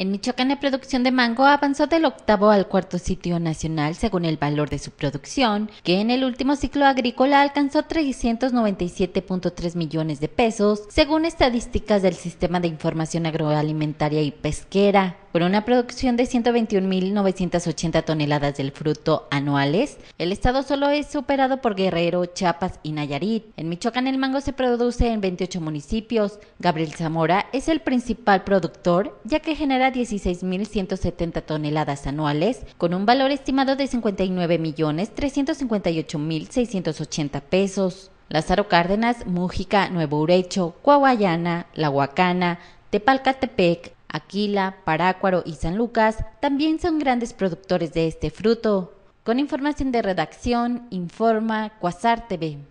En Michoacán la producción de mango avanzó del octavo al cuarto sitio nacional según el valor de su producción, que en el último ciclo agrícola alcanzó 397.3 millones de pesos, según estadísticas del Sistema de Información Agroalimentaria y Pesquera. Con una producción de 121.980 toneladas del fruto anuales, el estado solo es superado por Guerrero, Chiapas y Nayarit. En Michoacán el mango se produce en 28 municipios. Gabriel Zamora es el principal productor, ya que genera 16.170 toneladas anuales, con un valor estimado de 59.358.680 pesos. Lázaro Cárdenas, Mújica, Nuevo Urecho, Coahuayana, La Huacana, Tepalcatepec, Aquila, Parácuaro y San Lucas también son grandes productores de este fruto. Con información de redacción, informa Cuasar TV.